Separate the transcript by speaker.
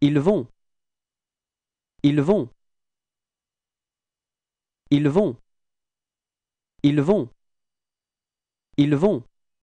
Speaker 1: Ils vont. Ils vont. Ils vont. Ils vont.
Speaker 2: Ils vont.